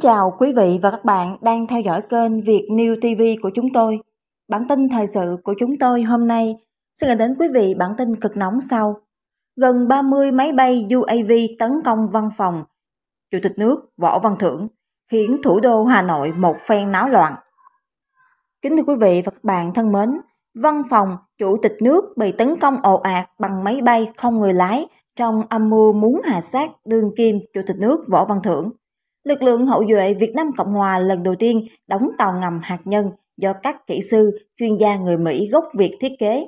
chào quý vị và các bạn đang theo dõi kênh Việt New TV của chúng tôi. Bản tin thời sự của chúng tôi hôm nay sẽ gửi đến quý vị bản tin cực nóng sau. Gần 30 máy bay UAV tấn công văn phòng. Chủ tịch nước Võ Văn Thưởng khiến thủ đô Hà Nội một phen náo loạn. Kính thưa quý vị và các bạn thân mến, văn phòng Chủ tịch nước bị tấn công ồ ạt bằng máy bay không người lái trong âm mưu muốn hạ sát đương kim Chủ tịch nước Võ Văn Thưởng lực lượng hậu duệ Việt Nam Cộng Hòa lần đầu tiên đóng tàu ngầm hạt nhân do các kỹ sư, chuyên gia người Mỹ gốc Việt thiết kế.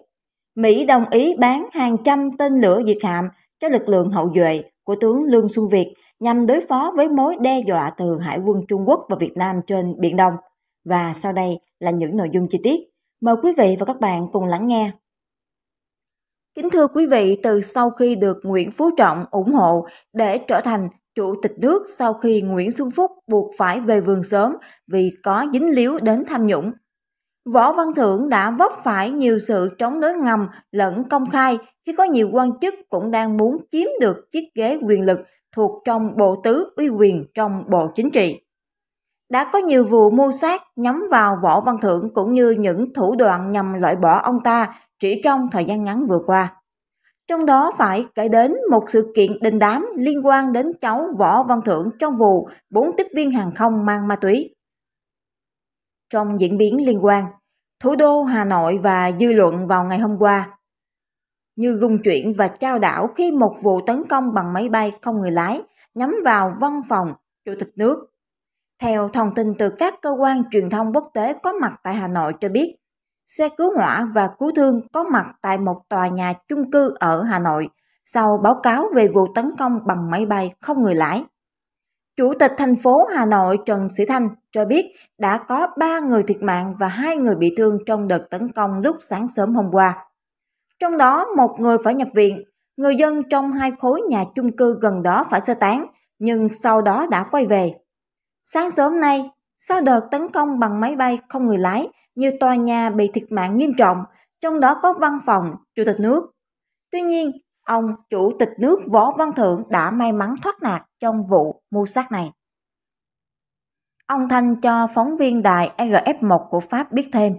Mỹ đồng ý bán hàng trăm tên lửa diệt hạm cho lực lượng hậu duệ của tướng Lương Xuân Việt nhằm đối phó với mối đe dọa từ Hải quân Trung Quốc và Việt Nam trên Biển Đông. Và sau đây là những nội dung chi tiết. Mời quý vị và các bạn cùng lắng nghe. Kính thưa quý vị, từ sau khi được Nguyễn Phú Trọng ủng hộ để trở thành Chủ tịch nước sau khi Nguyễn Xuân Phúc buộc phải về vườn sớm vì có dính líu đến tham nhũng. Võ Văn Thưởng đã vấp phải nhiều sự chống đối ngầm lẫn công khai khi có nhiều quan chức cũng đang muốn chiếm được chiếc ghế quyền lực thuộc trong bộ tứ uy quyền trong bộ chính trị. Đã có nhiều vụ mưu sát nhắm vào Võ Văn Thưởng cũng như những thủ đoạn nhằm loại bỏ ông ta chỉ trong thời gian ngắn vừa qua. Trong đó phải kể đến một sự kiện đình đám liên quan đến cháu Võ Văn Thưởng trong vụ bốn tiếp viên hàng không mang ma túy. Trong diễn biến liên quan, thủ đô Hà Nội và dư luận vào ngày hôm qua như rung chuyển và trao đảo khi một vụ tấn công bằng máy bay không người lái nhắm vào văn phòng Chủ tịch nước. Theo thông tin từ các cơ quan truyền thông quốc tế có mặt tại Hà Nội cho biết, Xe cứu hỏa và cứu thương có mặt tại một tòa nhà chung cư ở Hà Nội sau báo cáo về vụ tấn công bằng máy bay không người lái. Chủ tịch thành phố Hà Nội Trần Sĩ Thanh cho biết đã có 3 người thiệt mạng và 2 người bị thương trong đợt tấn công lúc sáng sớm hôm qua. Trong đó một người phải nhập viện, người dân trong hai khối nhà chung cư gần đó phải sơ tán, nhưng sau đó đã quay về. Sáng sớm nay, sau đợt tấn công bằng máy bay không người lái, nhiều tòa nhà bị thiệt mạng nghiêm trọng, trong đó có văn phòng chủ tịch nước. Tuy nhiên, ông chủ tịch nước Võ Văn Thưởng đã may mắn thoát nạn trong vụ mưu sát này. Ông Thanh cho phóng viên đài RF1 của Pháp biết thêm.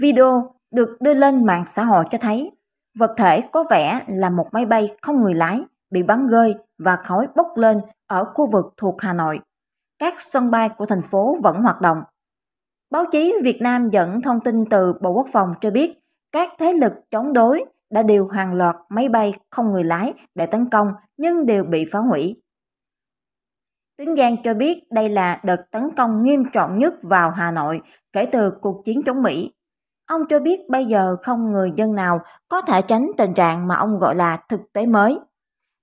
Video được đưa lên mạng xã hội cho thấy vật thể có vẻ là một máy bay không người lái bị bắn rơi và khói bốc lên ở khu vực thuộc Hà Nội. Các sân bay của thành phố vẫn hoạt động Báo chí Việt Nam dẫn thông tin từ Bộ Quốc phòng cho biết các thế lực chống đối đã điều hàng loạt máy bay không người lái để tấn công nhưng đều bị phá hủy. Tướng Giang cho biết đây là đợt tấn công nghiêm trọng nhất vào Hà Nội kể từ cuộc chiến chống Mỹ. Ông cho biết bây giờ không người dân nào có thể tránh tình trạng mà ông gọi là thực tế mới.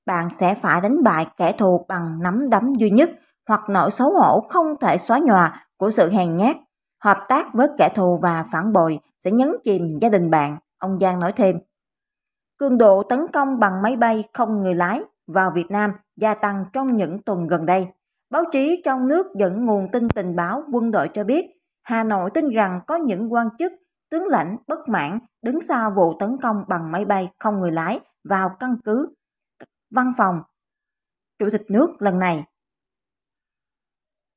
Bạn sẽ phải đánh bại kẻ thù bằng nắm đấm duy nhất hoặc nỗi xấu hổ không thể xóa nhòa của sự hèn nhát hợp tác với kẻ thù và phản bội sẽ nhấn chìm gia đình bạn, ông Giang nói thêm. Cường độ tấn công bằng máy bay không người lái vào Việt Nam gia tăng trong những tuần gần đây. Báo chí trong nước dẫn nguồn tin tình báo quân đội cho biết Hà Nội tin rằng có những quan chức, tướng lãnh bất mãn đứng sau vụ tấn công bằng máy bay không người lái vào căn cứ văn phòng Chủ tịch nước lần này.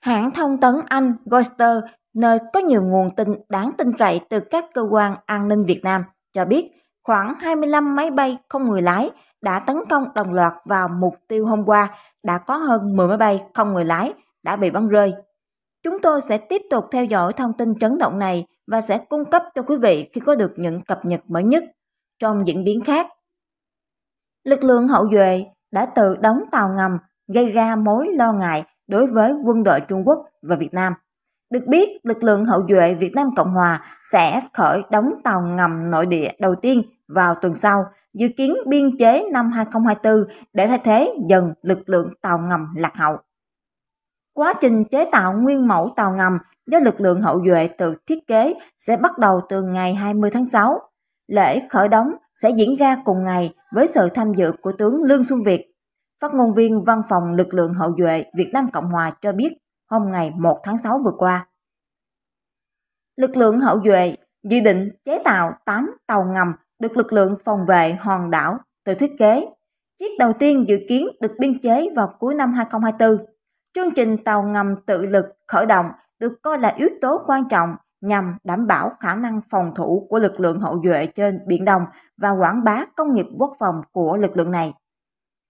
Hãng thông tấn Anh Reuters nơi có nhiều nguồn tin đáng tin cậy từ các cơ quan an ninh Việt Nam cho biết khoảng 25 máy bay không người lái đã tấn công đồng loạt vào mục tiêu hôm qua, đã có hơn 10 máy bay không người lái đã bị bắn rơi. Chúng tôi sẽ tiếp tục theo dõi thông tin chấn động này và sẽ cung cấp cho quý vị khi có được những cập nhật mới nhất. Trong diễn biến khác, lực lượng hậu duệ đã tự đóng tàu ngầm gây ra mối lo ngại đối với quân đội Trung Quốc và Việt Nam. Được biết, lực lượng hậu duệ Việt Nam Cộng Hòa sẽ khởi đóng tàu ngầm nội địa đầu tiên vào tuần sau, dự kiến biên chế năm 2024 để thay thế dần lực lượng tàu ngầm lạc hậu. Quá trình chế tạo nguyên mẫu tàu ngầm do lực lượng hậu duệ tự thiết kế sẽ bắt đầu từ ngày 20 tháng 6. Lễ khởi đóng sẽ diễn ra cùng ngày với sự tham dự của tướng Lương Xuân Việt. Phát ngôn viên Văn phòng Lực lượng Hậu duệ Việt Nam Cộng Hòa cho biết hôm ngày 1 tháng 6 vừa qua. Lực lượng hậu duệ dự định chế tạo 8 tàu ngầm được lực lượng phòng vệ hòn đảo từ thiết kế. Chiếc đầu tiên dự kiến được biên chế vào cuối năm 2024. Chương trình tàu ngầm tự lực khởi động được coi là yếu tố quan trọng nhằm đảm bảo khả năng phòng thủ của lực lượng hậu duệ trên Biển Đông và quảng bá công nghiệp quốc phòng của lực lượng này.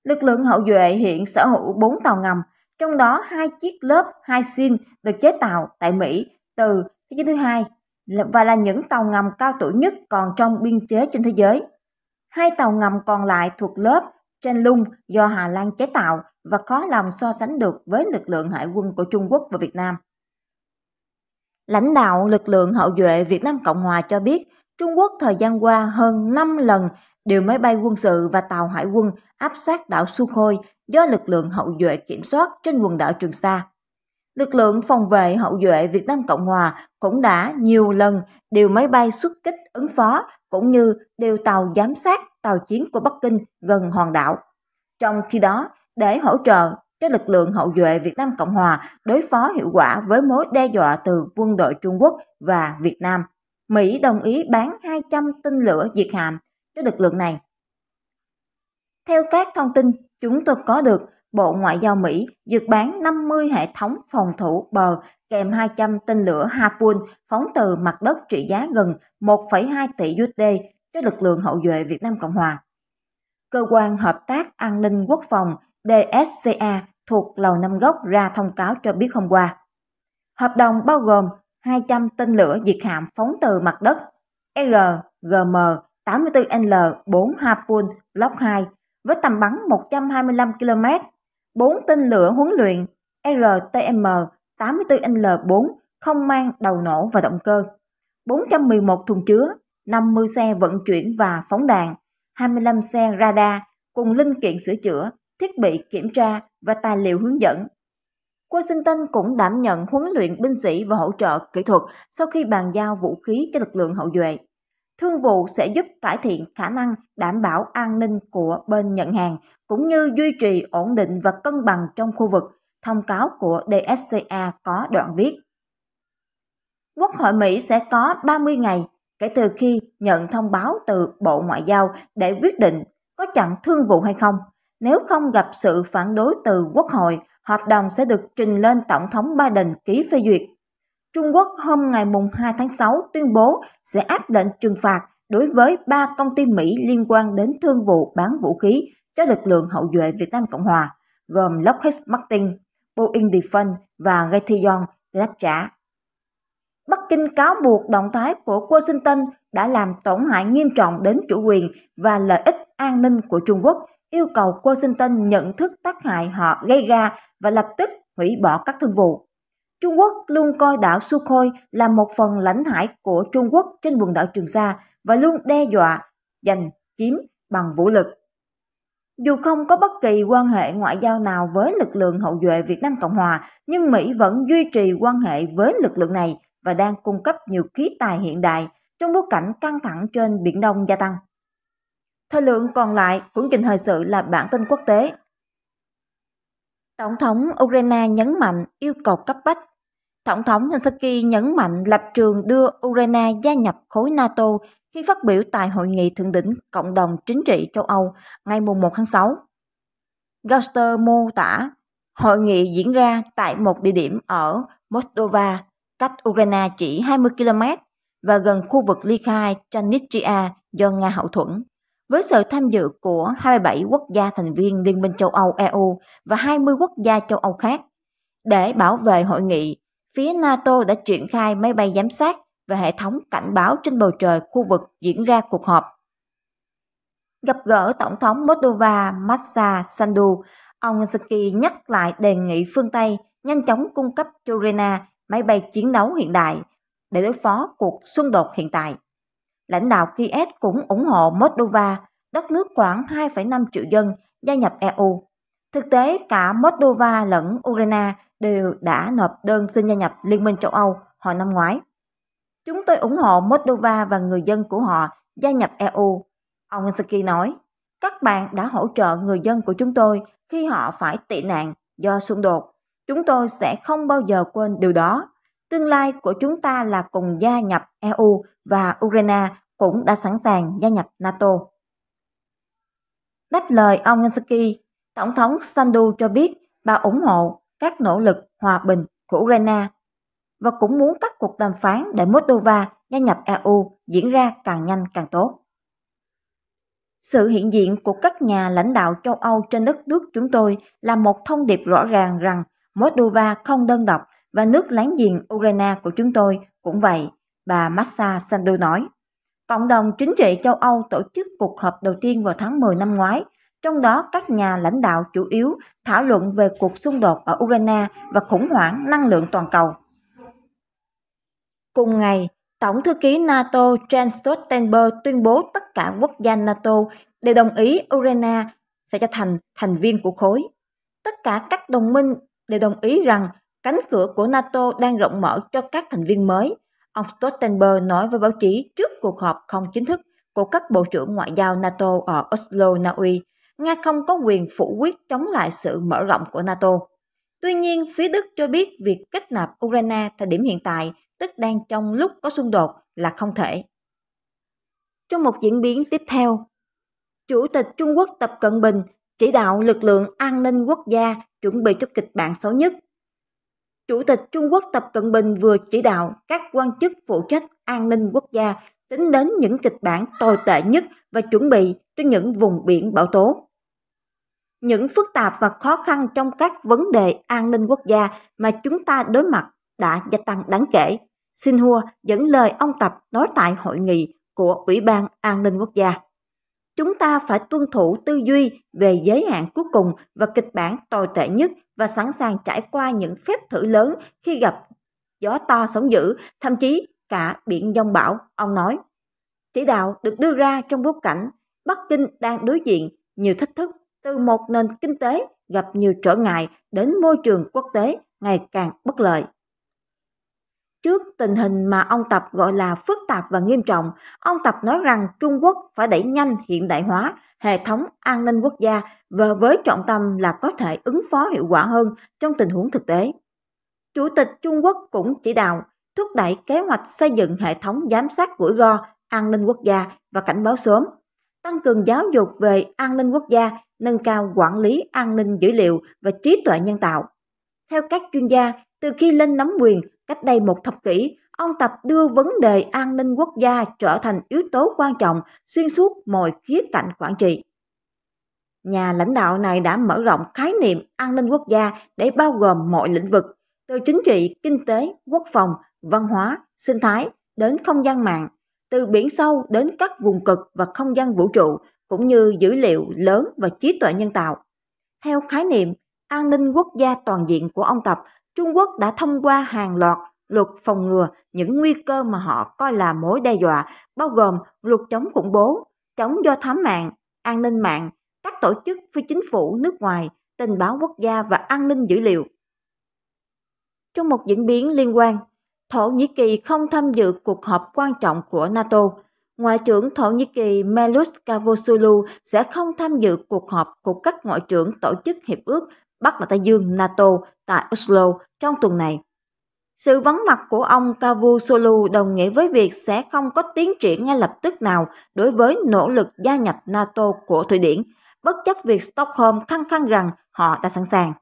Lực lượng hậu duệ hiện sở hữu 4 tàu ngầm trong đó hai chiếc lớp Hai Hyacinth được chế tạo tại Mỹ từ thế chiến thứ hai và là những tàu ngầm cao tuổi nhất còn trong biên chế trên thế giới. Hai tàu ngầm còn lại thuộc lớp Lung do Hà Lan chế tạo và khó lòng so sánh được với lực lượng hải quân của Trung Quốc và Việt Nam. Lãnh đạo lực lượng hậu duệ Việt Nam Cộng Hòa cho biết Trung Quốc thời gian qua hơn 5 lần điều máy bay quân sự và tàu hải quân áp sát đảo Sukhoi do lực lượng hậu duệ kiểm soát trên quần đảo Trường Sa. Lực lượng phòng vệ hậu duệ Việt Nam Cộng Hòa cũng đã nhiều lần điều máy bay xuất kích ứng phó cũng như điều tàu giám sát tàu chiến của Bắc Kinh gần hòn đảo. Trong khi đó, để hỗ trợ cho lực lượng hậu duệ Việt Nam Cộng Hòa đối phó hiệu quả với mối đe dọa từ quân đội Trung Quốc và Việt Nam, Mỹ đồng ý bán 200 tên lửa diệt hạm cho lực lượng này. Theo các thông tin chúng tôi có được, Bộ Ngoại giao Mỹ dược bán 50 hệ thống phòng thủ bờ kèm 200 tên lửa Harpoon phóng từ mặt đất trị giá gần 1,2 tỷ USD cho lực lượng hậu duệ Việt Nam Cộng Hòa. Cơ quan Hợp tác An ninh Quốc phòng DSCA thuộc Lầu Năm Góc ra thông cáo cho biết hôm qua. Hợp đồng bao gồm 200 tên lửa diệt hạm phóng từ mặt đất RGM 84N4 Harpoon Block 2 với tầm bắn 125 km, 4 tên lửa huấn luyện RTM 84N4 không mang đầu nổ và động cơ, 411 thùng chứa, 50 xe vận chuyển và phóng đạn, 25 xe radar cùng linh kiện sửa chữa, thiết bị kiểm tra và tài liệu hướng dẫn. Washington cũng đảm nhận huấn luyện binh sĩ và hỗ trợ kỹ thuật sau khi bàn giao vũ khí cho lực lượng hậu duệ. Thương vụ sẽ giúp cải thiện khả năng đảm bảo an ninh của bên nhận hàng cũng như duy trì ổn định và cân bằng trong khu vực, thông cáo của DSCA có đoạn viết. Quốc hội Mỹ sẽ có 30 ngày kể từ khi nhận thông báo từ Bộ Ngoại giao để quyết định có chặn thương vụ hay không. Nếu không gặp sự phản đối từ Quốc hội, hợp đồng sẽ được trình lên Tổng thống Biden ký phê duyệt Trung Quốc hôm ngày 2 tháng 6 tuyên bố sẽ áp lệnh trừng phạt đối với ba công ty Mỹ liên quan đến thương vụ bán vũ khí cho lực lượng hậu duệ Việt Nam Cộng Hòa, gồm Lockheed Martin, Boeing Defense và Raytheon đáp trả. Bắc Kinh cáo buộc động thái của Washington đã làm tổn hại nghiêm trọng đến chủ quyền và lợi ích an ninh của Trung Quốc, yêu cầu Washington nhận thức tác hại họ gây ra và lập tức hủy bỏ các thương vụ. Trung Quốc luôn coi đảo Sukhoi là một phần lãnh hải của Trung Quốc trên quần đảo Trường Sa và luôn đe dọa, giành, chiếm bằng vũ lực. Dù không có bất kỳ quan hệ ngoại giao nào với lực lượng hậu duệ Việt Nam Cộng Hòa, nhưng Mỹ vẫn duy trì quan hệ với lực lượng này và đang cung cấp nhiều khí tài hiện đại trong bối cảnh căng thẳng trên Biển Đông gia tăng. Thời lượng còn lại của trình thời sự là bản tin quốc tế Tổng thống Ukraine nhấn mạnh yêu cầu cấp bách. Tổng thống Zelensky nhấn mạnh lập trường đưa Ukraine gia nhập khối NATO khi phát biểu tại hội nghị thượng đỉnh Cộng đồng Chính trị châu Âu ngày 1 tháng 6. Gauster mô tả hội nghị diễn ra tại một địa điểm ở Moldova, cách Ukraine chỉ 20 km và gần khu vực ly khai Transnistria do Nga hậu thuẫn với sự tham dự của 27 quốc gia thành viên Liên minh châu Âu EU và 20 quốc gia châu Âu khác. Để bảo vệ hội nghị, phía NATO đã triển khai máy bay giám sát và hệ thống cảnh báo trên bầu trời khu vực diễn ra cuộc họp. Gặp gỡ Tổng thống Moldova Masa Sandu, ông Zelensky nhắc lại đề nghị phương Tây nhanh chóng cung cấp cho Ukraine máy bay chiến đấu hiện đại để đối phó cuộc xung đột hiện tại. Lãnh đạo Kiev cũng ủng hộ Moldova, đất nước khoảng 2,5 triệu dân, gia nhập EU. Thực tế, cả Moldova lẫn Ukraine đều đã nộp đơn xin gia nhập Liên minh châu Âu hồi năm ngoái. Chúng tôi ủng hộ Moldova và người dân của họ gia nhập EU. Ông Saki nói, các bạn đã hỗ trợ người dân của chúng tôi khi họ phải tị nạn do xung đột. Chúng tôi sẽ không bao giờ quên điều đó. Tương lai của chúng ta là cùng gia nhập EU và Ukraine cũng đã sẵn sàng gia nhập NATO. Đáp lời ông Zelensky, Tổng thống Sandu cho biết bà ủng hộ các nỗ lực hòa bình của Ukraine và cũng muốn các cuộc đàm phán để Moldova gia nhập EU diễn ra càng nhanh càng tốt. Sự hiện diện của các nhà lãnh đạo châu Âu trên đất nước chúng tôi là một thông điệp rõ ràng rằng Moldova không đơn độc và nước láng giềng Ukraine của chúng tôi cũng vậy, bà Massa Sandu nói. Cộng đồng chính trị châu Âu tổ chức cuộc họp đầu tiên vào tháng 10 năm ngoái, trong đó các nhà lãnh đạo chủ yếu thảo luận về cuộc xung đột ở Ukraine và khủng hoảng năng lượng toàn cầu. Cùng ngày, Tổng thư ký NATO Jens Stoltenberg tuyên bố tất cả quốc gia NATO đều đồng ý Ukraine sẽ trở thành thành viên của khối. Tất cả các đồng minh đều đồng ý rằng Cánh cửa của NATO đang rộng mở cho các thành viên mới, ông Stoltenberg nói với báo chí trước cuộc họp không chính thức của các bộ trưởng ngoại giao NATO ở Oslo, Na Uy. Nga không có quyền phủ quyết chống lại sự mở rộng của NATO. Tuy nhiên, phía Đức cho biết việc kết nạp Ukraine thời điểm hiện tại, tức đang trong lúc có xung đột, là không thể. Trong một diễn biến tiếp theo, Chủ tịch Trung Quốc Tập Cận Bình chỉ đạo lực lượng an ninh quốc gia chuẩn bị cho kịch bản xấu nhất Chủ tịch Trung Quốc Tập Cận Bình vừa chỉ đạo các quan chức phụ trách an ninh quốc gia tính đến những kịch bản tồi tệ nhất và chuẩn bị cho những vùng biển bão tố. Những phức tạp và khó khăn trong các vấn đề an ninh quốc gia mà chúng ta đối mặt đã gia tăng đáng kể. Hua dẫn lời ông Tập nói tại hội nghị của Ủy ban An ninh Quốc gia. Chúng ta phải tuân thủ tư duy về giới hạn cuối cùng và kịch bản tồi tệ nhất và sẵn sàng trải qua những phép thử lớn khi gặp gió to sóng dữ, thậm chí cả biển dông bão, ông nói. Chỉ đạo được đưa ra trong bối cảnh Bắc Kinh đang đối diện nhiều thách thức từ một nền kinh tế gặp nhiều trở ngại đến môi trường quốc tế ngày càng bất lợi. Trước tình hình mà ông Tập gọi là phức tạp và nghiêm trọng, ông Tập nói rằng Trung Quốc phải đẩy nhanh hiện đại hóa hệ thống an ninh quốc gia và với trọng tâm là có thể ứng phó hiệu quả hơn trong tình huống thực tế. Chủ tịch Trung Quốc cũng chỉ đạo thúc đẩy kế hoạch xây dựng hệ thống giám sát rủi ro an ninh quốc gia và cảnh báo sớm, tăng cường giáo dục về an ninh quốc gia, nâng cao quản lý an ninh dữ liệu và trí tuệ nhân tạo. Theo các chuyên gia, từ khi lên nắm quyền, cách đây một thập kỷ, ông Tập đưa vấn đề an ninh quốc gia trở thành yếu tố quan trọng xuyên suốt mọi khía cạnh quản trị. Nhà lãnh đạo này đã mở rộng khái niệm an ninh quốc gia để bao gồm mọi lĩnh vực, từ chính trị, kinh tế, quốc phòng, văn hóa, sinh thái đến không gian mạng, từ biển sâu đến các vùng cực và không gian vũ trụ, cũng như dữ liệu lớn và trí tuệ nhân tạo. Theo khái niệm, an ninh quốc gia toàn diện của ông Tập Trung Quốc đã thông qua hàng loạt luật phòng ngừa những nguy cơ mà họ coi là mối đe dọa, bao gồm luật chống khủng bố, chống do thám mạng, an ninh mạng, các tổ chức phi chính phủ nước ngoài, tình báo quốc gia và an ninh dữ liệu. Trong một diễn biến liên quan, Thổ Nhĩ Kỳ không tham dự cuộc họp quan trọng của NATO. Ngoại trưởng Thổ Nhĩ Kỳ Melut Cavusoglu sẽ không tham dự cuộc họp của các ngoại trưởng tổ chức hiệp ước Bắc và tây Dương NATO tại Oslo trong tuần này. Sự vắng mặt của ông Cavusoglu đồng nghĩa với việc sẽ không có tiến triển ngay lập tức nào đối với nỗ lực gia nhập NATO của Thụy Điển, bất chấp việc Stockholm khăng khăng rằng họ đã sẵn sàng.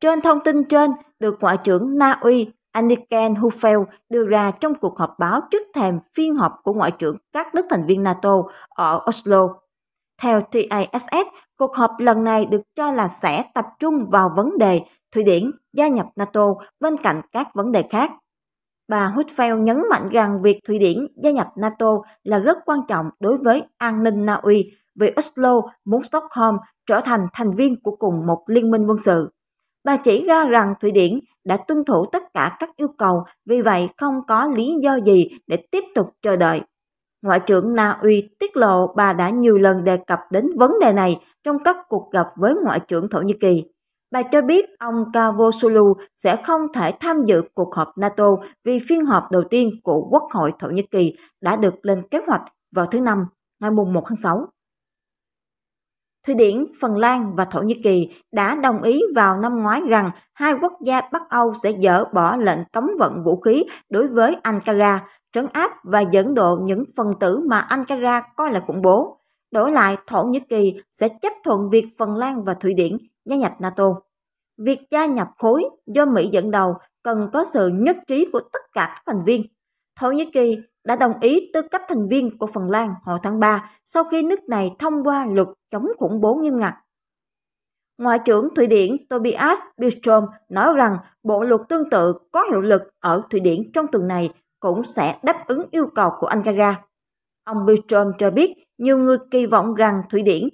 Trên thông tin trên được Ngoại trưởng Na Uy Anniken hufel đưa ra trong cuộc họp báo trước thềm phiên họp của Ngoại trưởng các nước thành viên NATO ở Oslo theo TISS, cuộc họp lần này được cho là sẽ tập trung vào vấn đề Thụy Điển gia nhập NATO bên cạnh các vấn đề khác. Bà Huitfeldt nhấn mạnh rằng việc Thụy Điển gia nhập NATO là rất quan trọng đối với an ninh Na Uy vì Oslo muốn Stockholm trở thành thành viên của cùng một liên minh quân sự. Bà chỉ ra rằng Thụy Điển đã tuân thủ tất cả các yêu cầu, vì vậy không có lý do gì để tiếp tục chờ đợi. Ngoại trưởng Na Uy tiết lộ bà đã nhiều lần đề cập đến vấn đề này trong các cuộc gặp với Ngoại trưởng Thổ Nhĩ Kỳ. Bà cho biết ông Cavusoglu sẽ không thể tham dự cuộc họp NATO vì phiên họp đầu tiên của Quốc hội Thổ Nhĩ Kỳ đã được lên kế hoạch vào thứ Năm, ngày 1 tháng 6. Thụy Điển, Phần Lan và Thổ Nhĩ Kỳ đã đồng ý vào năm ngoái rằng hai quốc gia Bắc Âu sẽ dỡ bỏ lệnh cấm vận vũ khí đối với Ankara trấn áp và dẫn độ những phần tử mà Ankara coi là khủng bố. Đổi lại, Thổ Nhĩ Kỳ sẽ chấp thuận việc Phần Lan và Thụy Điển gia nhập NATO. Việc gia nhập khối do Mỹ dẫn đầu cần có sự nhất trí của tất cả các thành viên. Thổ Nhĩ Kỳ đã đồng ý tư cách thành viên của Phần Lan hồi tháng 3 sau khi nước này thông qua luật chống khủng bố nghiêm ngặt. Ngoại trưởng Thụy Điển Tobias Billström nói rằng bộ luật tương tự có hiệu lực ở Thụy Điển trong tuần này cũng sẽ đáp ứng yêu cầu của Ankara. Ông Biltrom cho biết nhiều người kỳ vọng rằng Thụy Điển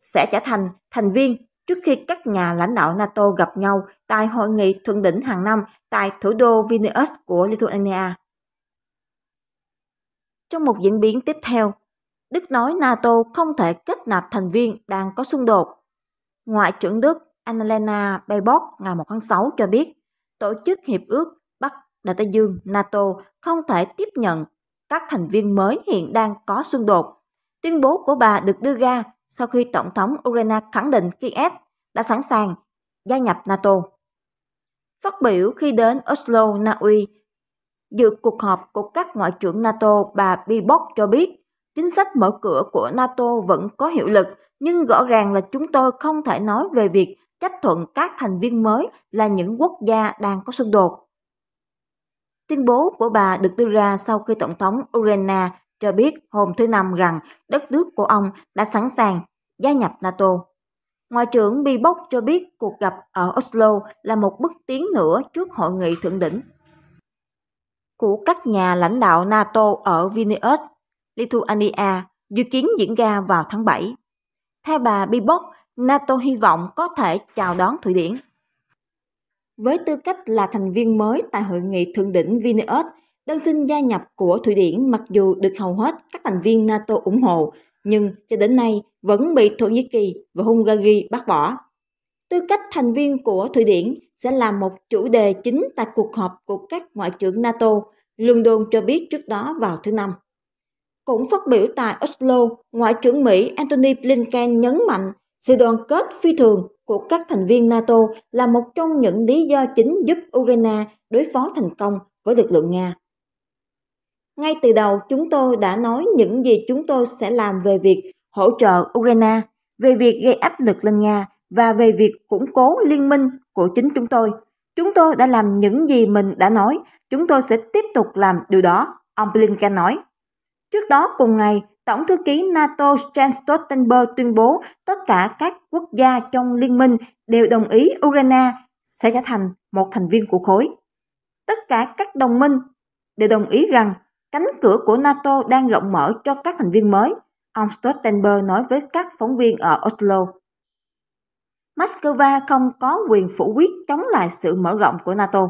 sẽ trở thành thành viên trước khi các nhà lãnh đạo NATO gặp nhau tại hội nghị thượng đỉnh hàng năm tại thủ đô Vilnius của Lithuania. Trong một diễn biến tiếp theo, Đức nói NATO không thể kết nạp thành viên đang có xung đột. Ngoại trưởng Đức Annalena Baerbock ngày 1 tháng 6 cho biết, tổ chức hiệp ước Bắc. Đại Tây Dương, NATO không thể tiếp nhận các thành viên mới hiện đang có xung đột. Tuyên bố của bà được đưa ra sau khi Tổng thống Ukraine khẳng định Kiev đã sẵn sàng gia nhập NATO. Phát biểu khi đến Oslo, Na Uy, dự cuộc họp của các ngoại trưởng NATO, bà Bibok cho biết chính sách mở cửa của NATO vẫn có hiệu lực, nhưng rõ ràng là chúng tôi không thể nói về việc chấp thuận các thành viên mới là những quốc gia đang có xung đột. Tuyên bố của bà được đưa ra sau khi Tổng thống ukraine cho biết hôm thứ Năm rằng đất nước của ông đã sẵn sàng gia nhập NATO. Ngoại trưởng Bibok cho biết cuộc gặp ở Oslo là một bước tiến nữa trước hội nghị thượng đỉnh của các nhà lãnh đạo NATO ở Vilnius, Lithuania, dự kiến diễn ra vào tháng 7. Theo bà Bibok, NATO hy vọng có thể chào đón Thụy Điển với tư cách là thành viên mới tại hội nghị thượng đỉnh Vilnius, đơn xin gia nhập của Thụy Điển mặc dù được hầu hết các thành viên NATO ủng hộ, nhưng cho đến nay vẫn bị Thổ Nhĩ Kỳ và Hungary bác bỏ. Tư cách thành viên của Thụy Điển sẽ là một chủ đề chính tại cuộc họp của các ngoại trưởng NATO, London cho biết trước đó vào thứ Năm. Cũng phát biểu tại Oslo, Ngoại trưởng Mỹ Antony Blinken nhấn mạnh sự đoàn kết phi thường của các thành viên NATO là một trong những lý do chính giúp Ukraine đối phó thành công với lực lượng Nga. Ngay từ đầu chúng tôi đã nói những gì chúng tôi sẽ làm về việc hỗ trợ Ukraine, về việc gây áp lực lên Nga và về việc củng cố liên minh của chính chúng tôi. Chúng tôi đã làm những gì mình đã nói, chúng tôi sẽ tiếp tục làm điều đó, ông Blinken nói. Trước đó cùng ngày, Tổng thư ký NATO Jens Stoltenberg tuyên bố tất cả các quốc gia trong liên minh đều đồng ý Ukraine sẽ trở thành một thành viên của khối. Tất cả các đồng minh đều đồng ý rằng cánh cửa của NATO đang rộng mở cho các thành viên mới, ông Stoltenberg nói với các phóng viên ở Oslo. Moscow không có quyền phủ quyết chống lại sự mở rộng của NATO.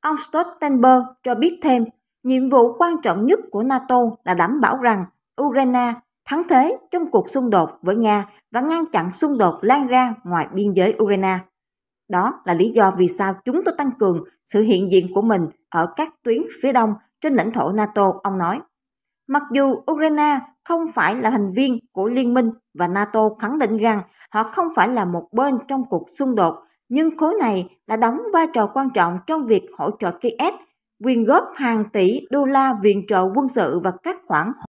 Ông Stoltenberg cho biết thêm Nhiệm vụ quan trọng nhất của NATO là đảm bảo rằng Ukraine thắng thế trong cuộc xung đột với Nga và ngăn chặn xung đột lan ra ngoài biên giới Ukraine. Đó là lý do vì sao chúng tôi tăng cường sự hiện diện của mình ở các tuyến phía đông trên lãnh thổ NATO, ông nói. Mặc dù Ukraine không phải là thành viên của liên minh và NATO khẳng định rằng họ không phải là một bên trong cuộc xung đột, nhưng khối này đã đóng vai trò quan trọng trong việc hỗ trợ Kiev quyên góp hàng tỷ đô la viện trợ quân sự và các khoản